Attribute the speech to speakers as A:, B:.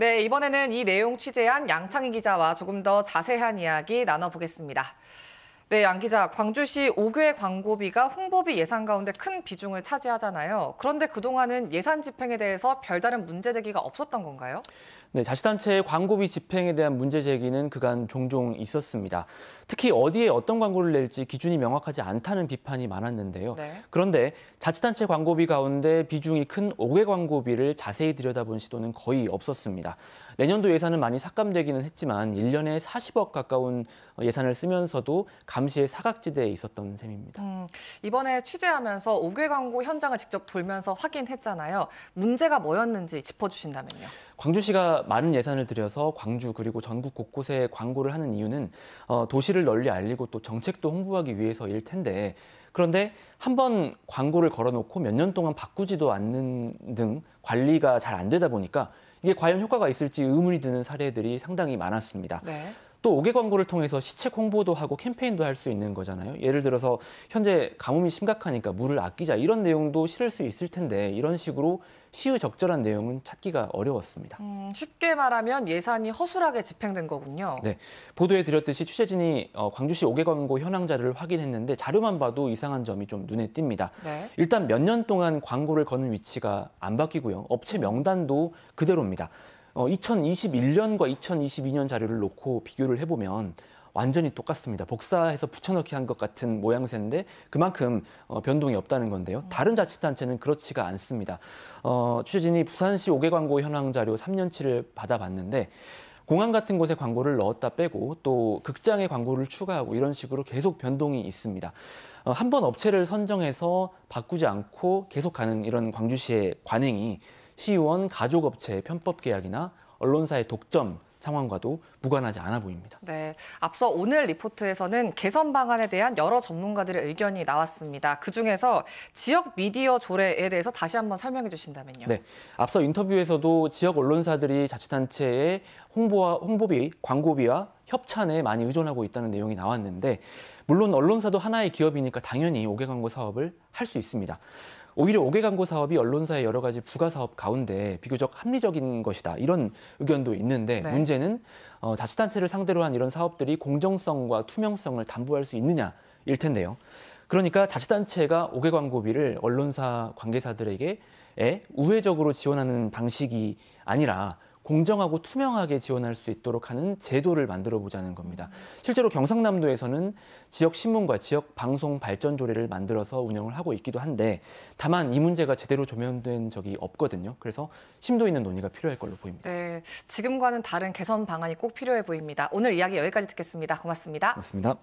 A: 네, 이번에는 이 내용 취재한 양창희 기자와 조금 더 자세한 이야기 나눠보겠습니다. 네, 양 기자, 광주시 5교의 광고비가 홍보비 예산 가운데 큰 비중을 차지하잖아요. 그런데 그동안은 예산 집행에 대해서 별다른 문제 제기가 없었던 건가요?
B: 네, 자치단체의 광고비 집행에 대한 문제 제기는 그간 종종 있었습니다. 특히 어디에 어떤 광고를 낼지 기준이 명확하지 않다는 비판이 많았는데요. 네. 그런데 자치단체 광고비 가운데 비중이 큰 5개 광고비를 자세히 들여다본 시도는 거의 없었습니다. 내년도 예산은 많이 삭감되기는 했지만 1년에 40억 가까운 예산을 쓰면서도 감시의 사각지대에 있었던 셈입니다.
A: 음, 이번에 취재하면서 5개 광고 현장을 직접 돌면서 확인했잖아요. 문제가 뭐였는지 짚어주신다면요.
B: 광주시가 많은 예산을 들여서 광주 그리고 전국 곳곳에 광고를 하는 이유는 어, 도시를 널리 알리고 또 정책도 홍보하기 위해서일 텐데 그런데 한번 광고를 걸어놓고 몇 년 동안 바꾸지도 않는 등 관리가 잘 안 되다 보니까 이게 과연 효과가 있을지 의문이 드는 사례들이 상당히 많았습니다. 네. 또 옥외 광고를 통해서 시책 홍보도 하고 캠페인도 할 수 있는 거잖아요. 예를 들어서 현재 가뭄이 심각하니까 물을 아끼자 이런 내용도 실을 수 있을 텐데 이런 식으로 시의적절한 내용은 찾기가 어려웠습니다.
A: 음, 쉽게 말하면 예산이 허술하게 집행된 거군요.
B: 네, 보도에 드렸듯이 취재진이 어, 광주시 옥외 광고 현황 자료를 확인했는데 자료만 봐도 이상한 점이 좀 눈에 띕니다. 네. 일단 몇 년 동안 광고를 거는 위치가 안 바뀌고요. 업체 명단도 그대로입니다. 2021년과 어, 2022년 자료를 놓고 비교를 해보면 완전히 똑같습니다. 복사해서 붙여넣기 한 것 같은 모양새인데 그만큼 어, 변동이 없다는 건데요. 다른 자치단체는 그렇지가 않습니다. 어, 취재진이 부산시 5개 광고 현황 자료 3년치를 받아봤는데 공항 같은 곳에 광고를 넣었다 빼고 또 극장에 광고를 추가하고 이런 식으로 계속 변동이 있습니다. 어, 한번 업체를 선정해서 바꾸지 않고 계속 가는 이런 광주시의 관행이 시의원 가족업체의 편법 계약이나 언론사의 독점 상황과도 무관하지 않아 보입니다.
A: 네, 앞서 오늘 리포트에서는 개선 방안에 대한 여러 전문가들의 의견이 나왔습니다. 그중에서 지역 미디어 조례에 대해서 다시 한번 설명해 주신다면요.
B: 네, 앞서 인터뷰에서도 지역 언론사들이 자치단체의 홍보와 홍보비, 광고비와 협찬에 많이 의존하고 있다는 내용이 나왔는데 물론 언론사도 하나의 기업이니까 당연히 오개 광고 사업을 할 수 있습니다. 오히려 5개 광고 사업이 언론사의 여러 가지 부가 사업 가운데 비교적 합리적인 것이다. 이런 의견도 있는데 네. 문제는 어, 자치단체를 상대로 한 이런 사업들이 공정성과 투명성을 담보할 수 있느냐일 텐데요. 그러니까 자치단체가 5개 광고비를 언론사 관계사들에게 우회적으로 지원하는 방식이 아니라 공정하고 투명하게 지원할 수 있도록 하는 제도를 만들어 보자는 겁니다. 실제로 경상남도에서는 지역 신문과 지역 방송 발전 조례를 만들어서 운영을 하고 있기도 한데 다만 이 문제가 제대로 조명된 적이 없거든요. 그래서 심도 있는 논의가 필요할 걸로 보입니다.
A: 네, 지금과는 다른 개선 방안이 꼭 필요해 보입니다. 오늘 이야기 여기까지 듣겠습니다. 고맙습니다.
B: 고맙습니다.